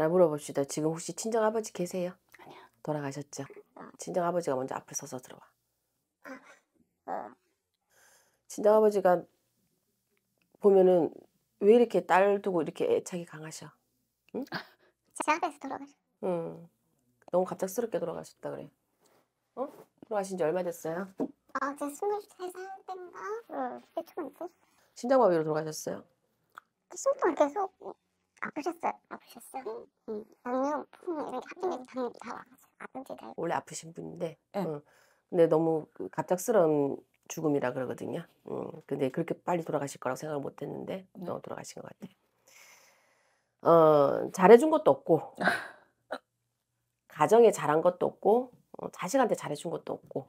하나 물어봅시다. 지금 혹시 친정 아버지 계세요? 아니요. 돌아가셨죠? 아. 친정 아버지가 먼저 앞을 서서 들어와. 아, 아. 친정 아버지가 보면은 왜 이렇게 딸 두고 이렇게 애착이 강하셔? 응? 작아서 돌아가셨. 응. 너무 갑작스럽게 돌아가셨다 그래. 어? 돌아가신 지 얼마 됐어요? 아, 제 23살 때인가? 응, 대충 때. 심장마비로 돌아가셨어요? 심장 그 계속 아프셨어요. 아프셨어? 응. 당뇨, 풍요 이런 게 합병해서 음. 당뇨 다 와가지고 아픈지 다. 원래 아프신 분인데, 네. 응. 근데 너무 그 갑작스러운 죽음이라 그러거든요. 응. 근데 그렇게 빨리 돌아가실 거라고 생각을 못했는데 네. 너무 어, 돌아가신 것 같아. 어 잘해준 것도 없고 가정에 잘한 것도 없고 어, 자식한테 잘해준 것도 없고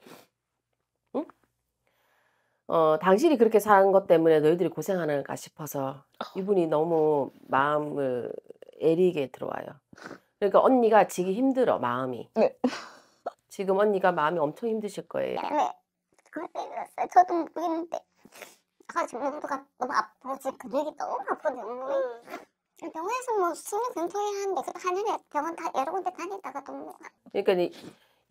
어, 당신이 그렇게 산것 때문에 너희들이 고생하는가 싶어서 어. 이분이 너무 마음을 애리게 들어와요. 그러니까 언니가 지기 힘들어 마음이. 네. 지금 언니가 마음이 엄청 힘드실 거예요. 네. 네. 그 때문에 저도 모르겠는데 아 지금 몸도 너무 아프지 근육이 너무 아프거 음. 병원에서 뭐 수면 근통해야 하는데 그한 일에 병원 다 여러 군데 다니다가 너무 뭐. 그러니까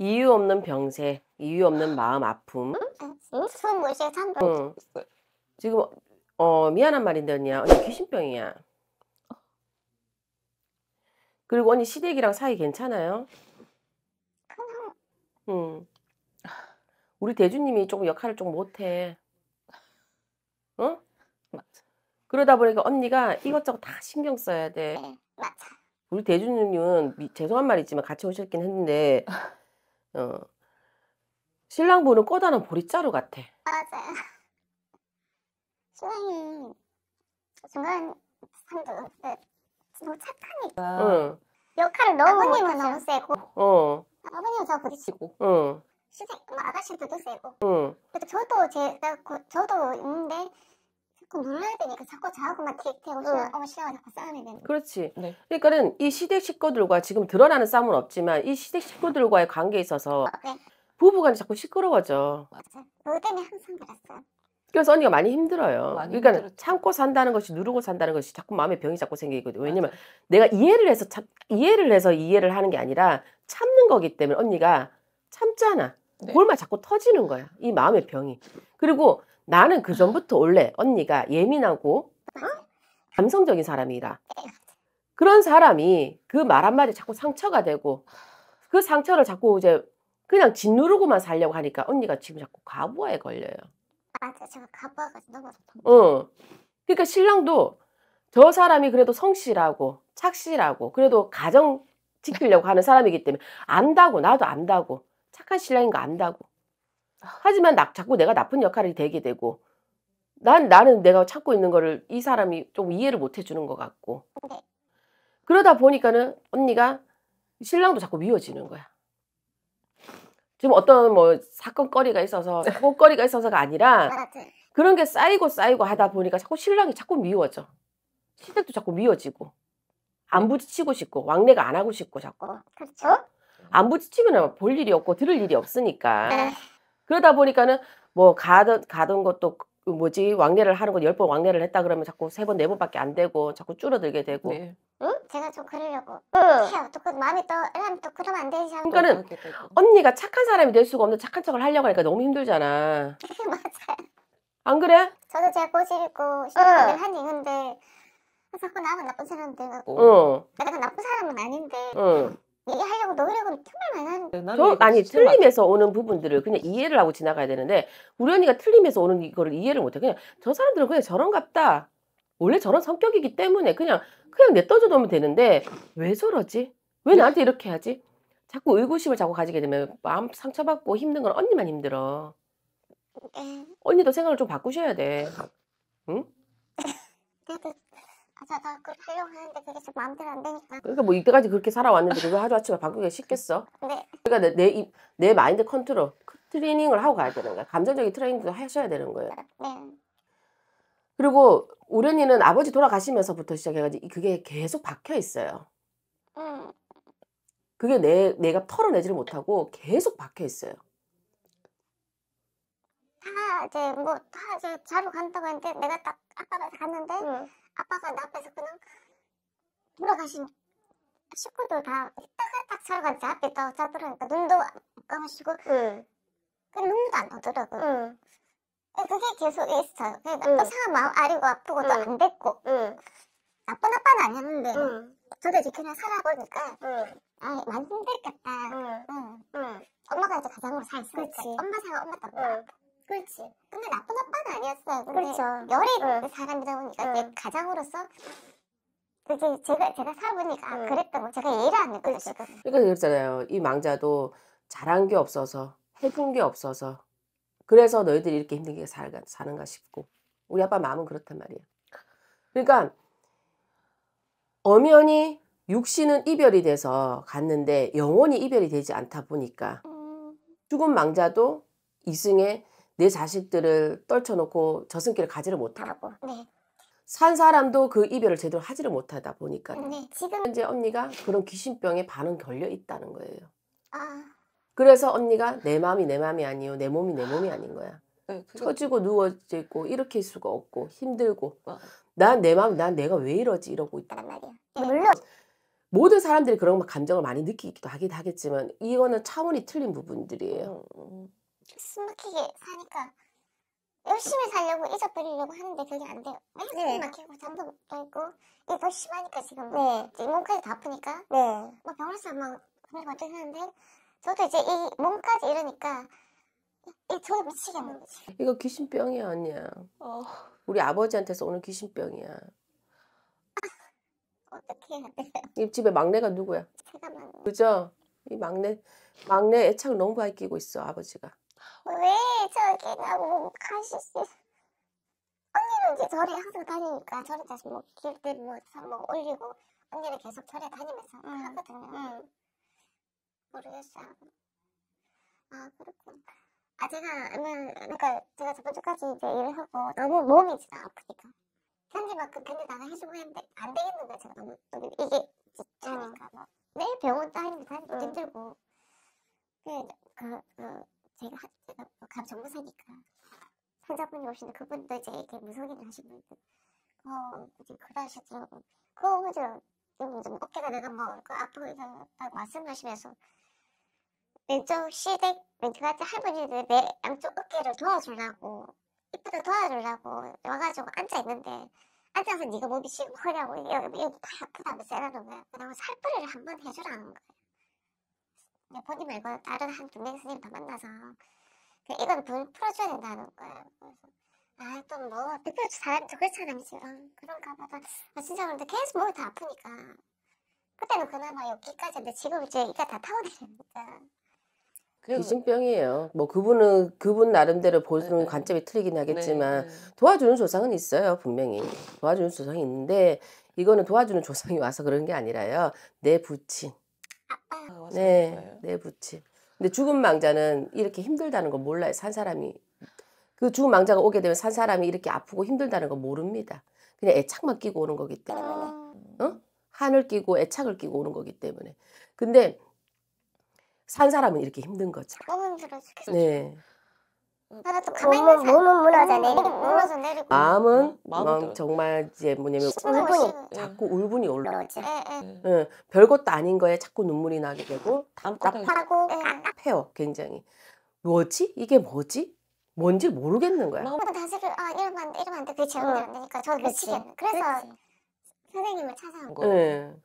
이유 없는 병세, 이유 없는 마음 아픔. 숨무시 산도. 응. 지금 어 미안한 말인데 언니야, 언니 귀신병이야. 그리고 언니 시댁이랑 사이 괜찮아요? 응. 우리 대주님이 조금 역할을 좀 못해. 어? 맞아. 그러다 보니까 언니가 이것저것 다 신경 써야 돼. 네, 맞아. 우리 대주님은 미, 죄송한 말이지만 같이 오셨긴 했는데 어. 신랑 보는 꼬다는 보리자루 같아. 맞아요. 신랑이 중간 산도 너무 착하니까 응. 역할을 너무 아버님은 너무 세고 어. 아버님은 저 부딪히고 어. 시댁 뭐 아가씨도 세고 응. 그래도 저도 제가 저도 있는데 자꾸 눌러야 되니까 자꾸 자고 막 기획되고 쉬어, 응. 어, 쉬어 자꾸 싸움이 되는 그렇지. 네. 그러니까는 이 시댁 식구들과 지금 드러나는 싸움은 없지만 이 시댁 식구들과의 관계에 있어서 어, 네. 부부간이 자꾸 시끄러워져. 맞 때문에 항상 그랬어. 그래서 언니가 많이 힘들어요. 많이 그러니까 참고 산다는 것이 누르고 산다는 것이 자꾸 마음에 병이 자꾸 생기거든요. 왜냐면 맞아. 내가 이해를 해서 참, 이해를 해서 이해를 하는 게 아니라 참는 거기 때문에 언니가 참잖아. 네. 골마 자꾸 터지는 거야. 이 마음의 병이. 그리고 나는 그전부터 원래 언니가 예민하고 어? 감성적인 사람이라 그런 사람이 그 말 한마디 자꾸 상처가 되고 그 상처를 자꾸 이제 그냥 짓누르고만 살려고 하니까 언니가 지금 자꾸 과부하에 걸려요. 맞아, 제가 과부하가 너무 어. 그러니까 신랑도 저 사람이 그래도 성실하고 착실하고 그래도 가정 지키려고 하는 사람이기 때문에 안다고 나도 안다고 착한 신랑인 거 안다고 하지만 나, 자꾸 내가 나쁜 역할이 되게 되고 난 나는 내가 찾고 있는 거를 이 사람이 좀 이해를 못 해주는 것 같고 네. 그러다 보니까는 언니가 신랑도 자꾸 미워지는 거야. 지금 어떤 뭐 사건거리가 있어서 사건거리가 있어서가 아니라 아, 네. 그런 게 쌓이고 쌓이고 하다 보니까 자꾸 신랑이 자꾸 미워져. 시댁도 자꾸 미워지고 안 네. 부딪히고 싶고 왕래가 안 하고 싶고 자꾸. 어, 그렇죠. 안 부딪히면 볼 일이 없고 들을 일이 없으니까. 그러다 보니까는 뭐 가던 가던 것도 그 뭐지 왕래를 하는 거열번 왕래를 했다 그러면 자꾸 세 번 네 번밖에 안 되고 자꾸 줄어들게 되고. 네. 응? 제가 좀 그러려고 응. 또그 마음이 또사람또 그러면 안 되지. 그러니까는 언니가 착한 사람이 될 수가 없는 착한 척을 하려고 하니까 너무 힘들잖아. 맞아요. 안 그래? 저도 제가 꼬집고 싶은 응. 한 이유인데 자꾸 나만 그 나쁜 사람 되고 응. 내가 나쁜 사람은 아닌데 응. 얘기하려고 노력은 정말 많은 네, 저 아니 틀림에서 오는 부분들을 그냥 이해를 하고 지나가야 되는데 우리 언니가 틀림에서 오는 이거를 이해를 못해 그냥 저 사람들은 그냥 저런같다 원래 저런 성격이기 때문에 그냥 그냥 내떠져 놓으면 되는데 왜 저러지 왜 나한테 이렇게 하지 자꾸 의구심을 자꾸 가지게 되면 마음 상처받고 힘든 건 언니만 힘들어 네. 언니도 생각을 좀 바꾸셔야 돼 가져다 그 하려고 하는데 그게 좀 마음대로 안 되니까. 그러니까 뭐 이때까지 그렇게 살아왔는데 그거 하루아침에 바꾸기가 쉽겠어? 네. 그러니까 내, 내, 내 마인드 컨트롤 트레이닝을 하고 가야 되는 거야. 감정적인 트레이닝도 하셔야 되는 거예요. 네. 그리고 우련이는 아버지 돌아가시면서부터 시작해가지고 그게 계속 박혀 있어요. 음. 그게 내, 내가 털어내지를 못하고 계속 박혀 있어요. 다 이제 뭐다 이제 자러 간다고 했는데 내가 딱 아빠가 갔는데 응. 아빠가 나 앞에서 그냥 돌아가신 식구들 다 딱딱 살고 제 앞에 딱자더라니까 눈도 감으시고 응. 그 눈도 안 오더라고. 응. 그게 계속 있어요. 그러니까 응. 상한 마음 아리고 아프고 또안 됐고 응. 나쁜 아빠는 아니었는데 저도 이제 그냥 살아보니까 아 많이 힘들겠다. 엄마가 이제 가장으로 살았으니까 엄마 생각 엄마 답답. 그렇지. 근데 나쁜 아빠는 아니었어 근데 그렇죠. 열이 응. 사람이다 보니까 응. 가장으로서 이제 제가 제가 살아보니까 아, 응. 그랬던 거 제가 이를안 했거든요. 지 그렇죠. 그러니까 그랬잖아요. 이 망자도 잘한 게 없어서 해준 게 없어서 그래서 너희들이 이렇게 힘들게 살가, 사는가 싶고 우리 아빠 마음은 그렇단 말이에 그러니까 엄연히 육신은 이별이 돼서 갔는데 영혼이 이별이 되지 않다 보니까 음. 죽은 망자도 이승에 내 자식들을 떨쳐놓고 저승길을 가지를 못하고 네. 산 사람도 그 이별을 제대로 하지를 못하다 보니까 네, 지금 현재 언니가 그런 귀신병에 반은 걸려 있다는 거예요. 아. 그래서 언니가 내 마음이 내 마음이 아니요 내 몸이 내 몸이 아닌 거야. 네, 처지고 누워 있고 일으킬 수가 없고 힘들고 난 내 마음 난 내가 왜 이러지 이러고 있단 말이야. 네, 물론 모든 사람들이 그런 감정을 많이 느끼기도 하긴 하겠지만 이거는 차원이 틀린 부분들이에요. 음. 음. 숨막히게 사니까 열심히 살려고 잊어버리려고 하는데 그게 안 돼요. 맨날 네. 막히고 잠도 못깨고 이거 심하니까 지금 네. 이제 몸까지 다 아프니까 네. 막 병원에서 막 그런 거 하는데 저도 이제 이 몸까지 이러니까 이 저를 미치겠는 거지. 이거 귀신병이아니야 어. 우리 아버지한테서 오늘 귀신병이야. 아, 어떻게 해야 돼요? 이집에 막내가 누구야? 제가 막내. 그죠? 이 막내 막내 애착 너무 많이 끼고 있어 아버지가. 왜 저기 나고 가시지? 언니는 이제 절에 항상 다니니까 절에 다시 뭐 길때 뭐뭐 올리고 언니는 계속 절에 다니면서 응. 하거든요. 응. 모르겠어요. 아그렇구나아 제가 그러니까 제가 저번 주까지 이제 일을 하고 너무 몸이 진짜 아프니까 현지만큼 그 근데다가 해주고 했는데 안 되겠는데 제가 너무 이게 짜장인가뭐 매일 병원 다니면서 힘들고 그, 그, 그 제가 제가 감 정보사니까 상사분이 오시는 그분도 이제 이게 무속인을 하신 분들 어 이제 그러시더라고 그 그죠 좀 어깨가 내가 뭐그 아프고 이상 말씀하시면서 왼쪽 시댁 왼쪽 같은 할머니들 내 양쪽 어깨를 도와주려고 이쁘다 도와주려고 와가지고 앉아 있는데 앉아서 네가 몸이 지금 허냐고 여기, 여기 다 아프다면서 그 이러는 거야. 그다음에 살뿌리를 한번 해주라는 거야. 그냥 네, 본 말고 다른 한 동생 스님 더 만나서 그 이건 돈 풀어줘야 된다는 거야. 그래서 아또뭐 대표 사람도 그렇잖아 이제 어, 그런가 보다. 아, 진짜 그데 계속 몸이 다 아프니까 그때는 그나마 여기까지 근데 지금 이제 이가 다 타오르니까. 귀신병이에요. 뭐 그분은 그분 나름대로 보는 네. 관점이 틀리긴 네, 하겠지만 네. 도와주는 조상은 있어요 분명히 도와주는 조상이 있는데 이거는 도와주는 조상이 와서 그런 게 아니라요 내 부친 네, 네부친 근데 죽은 망자는 이렇게 힘들다는 걸 몰라요. 산 사람이 그 죽은 망자가 오게 되면 산 사람이 이렇게 아프고 힘들다는 걸 모릅니다. 그냥 애착만 끼고 오는 거기 때문에, 아. 어? 한을 끼고 애착을 끼고 오는 거기 때문에. 근데 산 사람은 이렇게 힘든 거죠. 너무 힘들어 죽겠어. 네. 몸은, 음. 몸은 무너져 내리고 음, 무너져 내리고 마음은 마음 정말 이제 뭐냐면 울분이 예. 자꾸 울분이 올라오지. 응, 예, 예. 별것도 아닌 거에 자꾸 눈물이 나게 되고 답답하고 답답해요 굉장히. 뭐지? 이게 뭐지? 뭔지 모르겠는 거야. 마음도 다스를 그, 아 이러면 안 돼, 이러면 안 돼. 그게 어. 제가 안 되니까 저 미치겠네. 그 그래서 그치. 선생님을 찾아온 거예요. 네.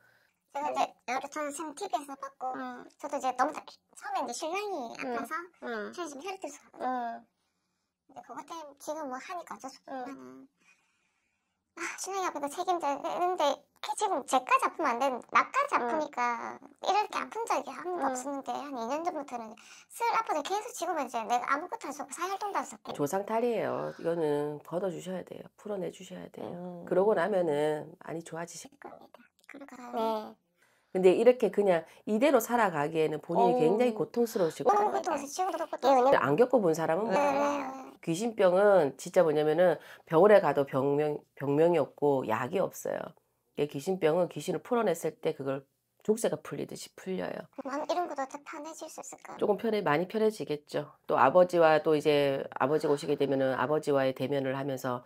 제가 이제 여러 저는 TV에서 봤고 음. 저도 이제 너무 처음에 이제 신랑이 음. 아파서 음. 저는 지금 혈액 들어서 근데 그것 때문에 지금 뭐 하니까 어쩔 수 없지만 음, 음. 아, 신랑이 앞에서 책임져는데 지금 제까지 아프면 안 되는데 나까지 음. 아프니까 이렇게 아픈 적이 한 번도 없었는데 한 2년 전부터는 슬 아파서 계속 지금은 이제 내가 아무것도 안 썼고 사혈통도 안 썼고 조상탈이에요. 이거는 걷어주셔야 돼요. 풀어내주셔야 돼요. 그러고 나면은 많이 좋아지실 겁니다. 그러니까 네. 근데 이렇게 그냥 이대로 살아가기에는 본인이 어. 굉장히 고통스러우시고 너무 고안 겪어본 사람은 몰라요. 뭐. 네, 네, 네. 귀신병은 진짜 뭐냐면은 병원에 가도 병명, 병명이 없고 약이 없어요. 귀신병은 귀신을 풀어냈을 때 그걸 족쇄가 풀리듯이 풀려요. 마음 이런 것도 다 편해질 수 있을까요? 조금 편해 많이 편해지겠죠. 또 아버지와 또 이제 아버지가 오시게 되면은 아버지와의 대면을 하면서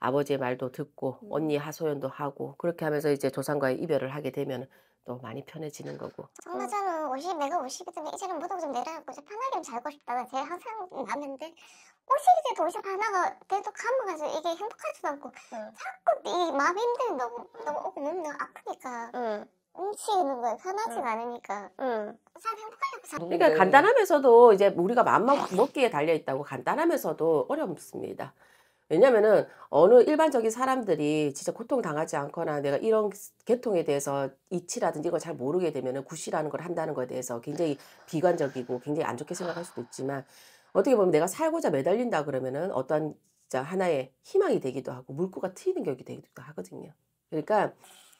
아버지의 말도 듣고 음. 언니 하소연도 하고 그렇게 하면서 이제 조상과의 이별을 하게 되면 은또 많이 편해지는 거고. 엄마 저는 50, 내가 50이 때문에 이제는 무더고 좀 내려가고 좀 편하게 좀 살고 싶다가 제가 항상 남는데 50이 돼도 50 하나가 계속 가면가서 이게 행복하지도 않고 응. 자꾸 이 마음이 힘들면 너무 너무 오고 몸이 너무 아프니까 응. 움직이는 거예요. 편하지 응. 않으니까. 응. 참 행복하려고 사 잘. 그러니까 네. 간단하면서도 이제 우리가 마음만 먹기에 달려 있다고 간단하면서도 어렵습니다. 왜냐면은 어느 일반적인 사람들이 진짜 고통당하지 않거나 내가 이런 계통에 대해서 이치라든지 이걸 잘 모르게 되면은 구시라는 걸 한다는 거에 대해서 굉장히 비관적이고 굉장히 안 좋게 생각할 수도 있지만 어떻게 보면 내가 살고자 매달린다 그러면은 어떤한 진짜 하나의 희망이 되기도 하고 물꼬가 트이는 격이 되기도 하거든요. 그러니까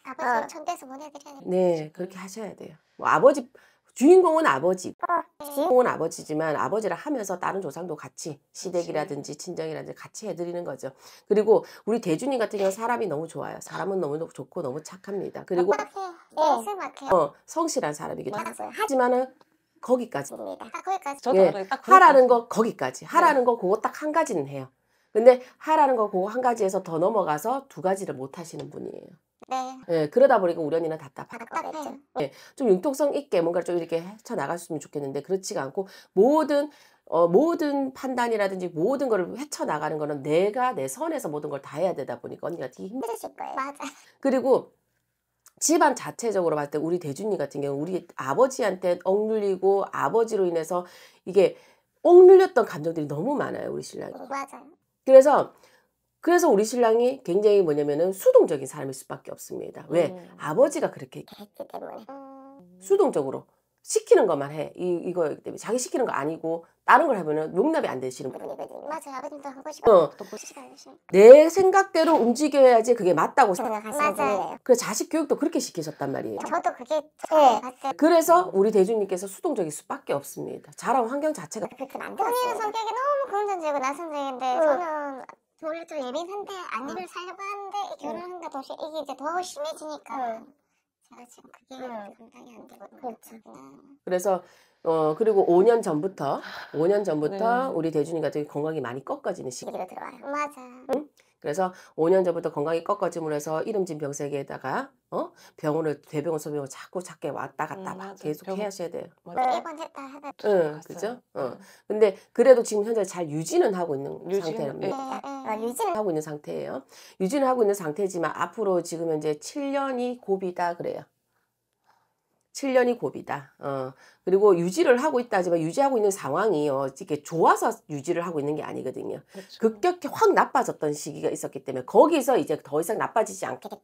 아버지 아, 어. 전대에서 보내드려야 돼요. 네, 그렇게 하셔야 돼요. 뭐 아버지 주인공은 아버지. 아, 네. 주인공은 아버지지만 아버지를 하면서 다른 조상도 같이 시댁이라든지 친정이라든지 같이 해드리는 거죠. 그리고 우리 대준이 같은 경우 사람이 너무 좋아요. 사람은 너무 좋고 너무 착합니다. 그리고 네, 어, 어, 성실한 사람이기도 하고. 하지만은 거기까지. 딱 거기까지. 저도 예, 딱 하라는 거 거기까지. 네. 하라는 거 그거 딱 한 가지는 해요. 근데 하라는 거 그거 한 가지에서 더 넘어가서 두 가지를 못 하시는 분이에요. 네. 예, 그러다 보니까 우연이나 답답하다. 죠 예, 좀 융통성 있게 뭔가좀 이렇게 헤쳐나갔으면 좋겠는데 그렇지가 않고 모든 어, 모든 판단이라든지 모든 걸 헤쳐나가는 거는 내가 내 선에서 모든 걸 다 해야 되다 보니까 언니가 되게 힘드실 거예요. 맞아. 그리고 집안 자체적으로 봤을 때 우리 대준이 같은 경우 우리 아버지한테 억눌리고 아버지로 인해서 이게 억눌렸던 감정들이 너무 많아요 우리 신랑이. 맞아요. 그래서 그래서 우리 신랑이 굉장히 뭐냐면은 수동적인 사람일 수밖에 없습니다. 왜? 음. 아버지가 그렇게 했기 때문에. 수동적으로 시키는 것만 해. 이, 이거 때문에 자기 시키는 거 아니고 다른 걸 하면은 용납이 안 되시는 분이거든요. 맞아요. 아버님도 하고 싶어. 어. 내 생각대로 움직여야지 그게 맞다고 생각하시는 그래서 자식 교육도 그렇게 시키셨단 말이에요. 저도 그게 네. 예. 봤어요. 그래서 우리 대주님께서 수동적일 수밖에 없습니다. 자란 환경 자체가 그렇게 만들었어요. 본인 성격이 너무 그런 존재고 나 성격인데 저는 겨울에 좀 예민한데 안 입을 살려고 하는데 결혼한가 동시 이게 이제 더 심해지니까 제가 지금 그게 감당이 안 되거든요. 그렇죠. 그래서 어 그리고 5년 전부터 5년 전부터 네. 우리 대준이가 되게 건강이 많이 꺾어지는 시기가 들어와요. 맞아. 응? 그래서 5년 전부터 건강이 꺾어짐으로 해서 이름진 병세기에다가 어? 병원을 대병원 소병원 자꾸 자게 왔다 음, 갔다 음, 막 계속 병... 해야셔야 돼요. 네, 일번 했다 하다. 응, 그죠? 어. 근데 그래도 지금 현재 잘 유지는 하고 있는 유지는, 상태입니다 예. 네. 네. 유지는 하고 있는 상태예요. 유지는 하고 있는 상태지만 앞으로 지금 현재 7년이 고비다 그래요. 7년이 고비다. 어, 그리고 유지를 하고 있다 지만 유지하고 있는 상황이 어, 이렇게 좋아서 유지를 하고 있는 게 아니거든요. 그렇죠. 급격히 확 나빠졌던 시기가 있었기 때문에 거기서 이제 더 이상 나빠지지 않게끔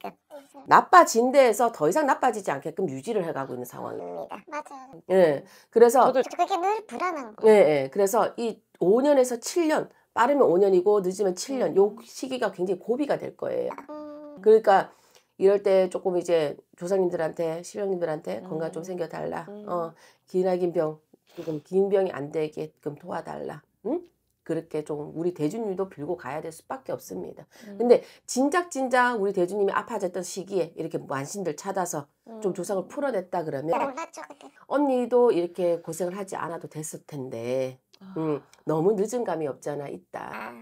음. 나빠진 데에서 더 이상 나빠지지 않게끔 유지를 해가고 있는 상황입니다. 맞아요. 예, 그래서 저도 그게 늘 불안한 거예 예, 예, 그래서 이 5년에서 7년 빠르면 5년이고 늦으면 7년 음. 요 시기가 굉장히 고비가 될 거예요. 음. 그러니까 이럴 때 조금 이제 조상님들한테 실령님들한테 음. 건강 좀 챙겨달라. 음. 음. 어 기나긴 병 조금 긴 병이 안 되게끔 도와달라. 응? 그렇게 좀 우리 대주님도 빌고 가야 될 수밖에 없습니다. 음. 근데 진작 진작 우리 대주님이 아파졌던 시기에 이렇게 완신들 찾아서 음. 좀 조상을 풀어냈다 그러면 음, 언니도 이렇게 고생을 하지 않아도 됐을 텐데 음, 너무 늦은 감이 없잖아 있다. 아,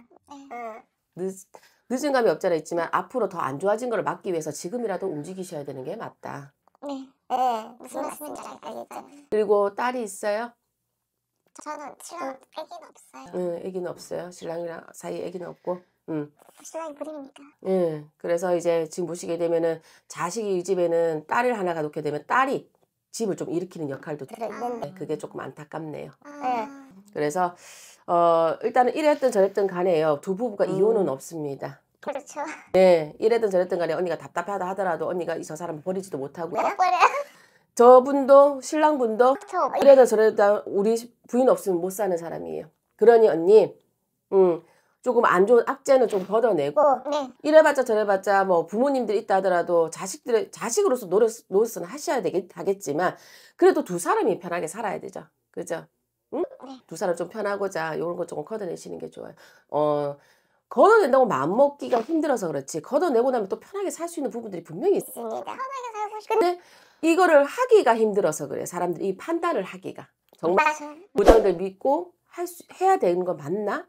네. 늦, 늦은 감이 없잖아 있지만 앞으로 더 안 좋아진 걸 막기 위해서 지금이라도 움직이셔야 되는 게 맞다. 네. 네. 무슨 말씀인지 알겠잖아요. 그리고 딸이 있어요? 저는 신랑 애기는 어? 없어요. 응, 애기는 없어요. 신랑이랑 사이 애기는 없고. 음. 신랑이 그림이니까. 예. 그래서 이제 지금 보시게 되면은 자식이 이 집에는 딸을 하나 가놓게 되면 딸이 집을 좀 일으키는 역할도 아. 그게 조금 안타깝네요. 아. 네. 그래서 어, 일단은 이랬든 저랬든 간에요. 두 부부가 음. 이혼은 없습니다. 그렇죠. 네, 이랬든 저랬든 간에 언니가 답답하다 하더라도 언니가 이저 사람 버리지도 못하고. 내가 버려. 저분도 신랑분도 그래도 저래다 우리 부인 없으면 못 사는 사람이에요. 그러니 언니, 음 조금 안 좋은 악재는 좀 걷어내고 어, 네. 이래봤자 저래봤자 뭐부모님들 있다 하더라도 자식들의 자식으로서 노릇 노릇은 하셔야 되겠 하겠지만 그래도 두 사람이 편하게 살아야 되죠. 그죠? 응? 두 사람 좀 편하고자 이런 것 조금 걷어내시는 게 좋아요. 어, 걷어낸다고 마음먹기가 힘들어서 그렇지 걷어내고 나면 또 편하게 살 수 있는 부분들이 분명히 있습니다. 근데 이거를 하기가 힘들어서 그래 사람들이 이 판단을 하기가 정말 부장들 믿고 할 수, 해야 되는 거 맞나?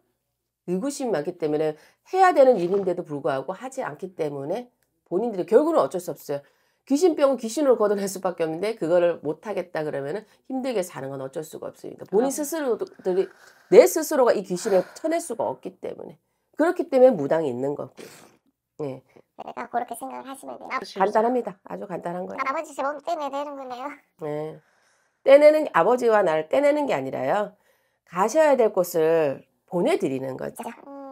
의구심이 많기 때문에 해야 되는 일인데도 불구하고 하지 않기 때문에 본인들이 결국은 어쩔 수 없어요. 귀신병은 귀신으로 걷어낼 수밖에 없는데 그거를 못 하겠다 그러면은 힘들게 사는 건 어쩔 수가 없습니다. 본인 아. 스스로들이 내 스스로가 이 귀신에 쳐낼 수가 없기 때문에 그렇기 때문에 무당이 있는 거고요. 예. 내가 그렇게 생각을 하시면 돼요. 간단합니다. 아주 간단한 거예요. 아버지 제몸 예. 떼내는 거네요. 네. 떼내는 아버지와 나를 떼내는 게 아니라요. 가셔야 될 곳을 보내드리는 거죠. 음.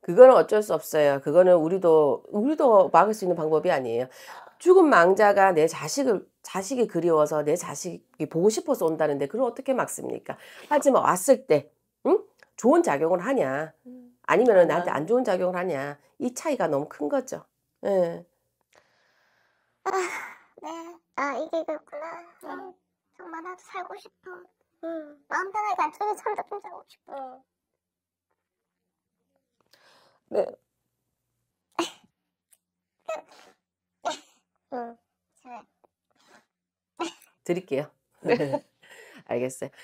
그거는 어쩔 수 없어요. 그거는 우리도 우리도 막을 수 있는 방법이 아니에요. 죽은 망자가 내 자식을 자식이 그리워서 내 자식이 보고 싶어서 온다는데 그걸 어떻게 막습니까? 하지만 왔을 때 응? 좋은 작용을 하냐 음. 아니면 나한테 안 좋은 작용을 하냐 이 차이가 너무 큰 거죠. 예. 아, 네. 아 이게 그렇구나. 네. 정말 나도 살고 싶어. 응. 음. 마음 편하게 안쪽에 잠좀 자고 싶어. 네. 드릴게요. 네. 알겠어요.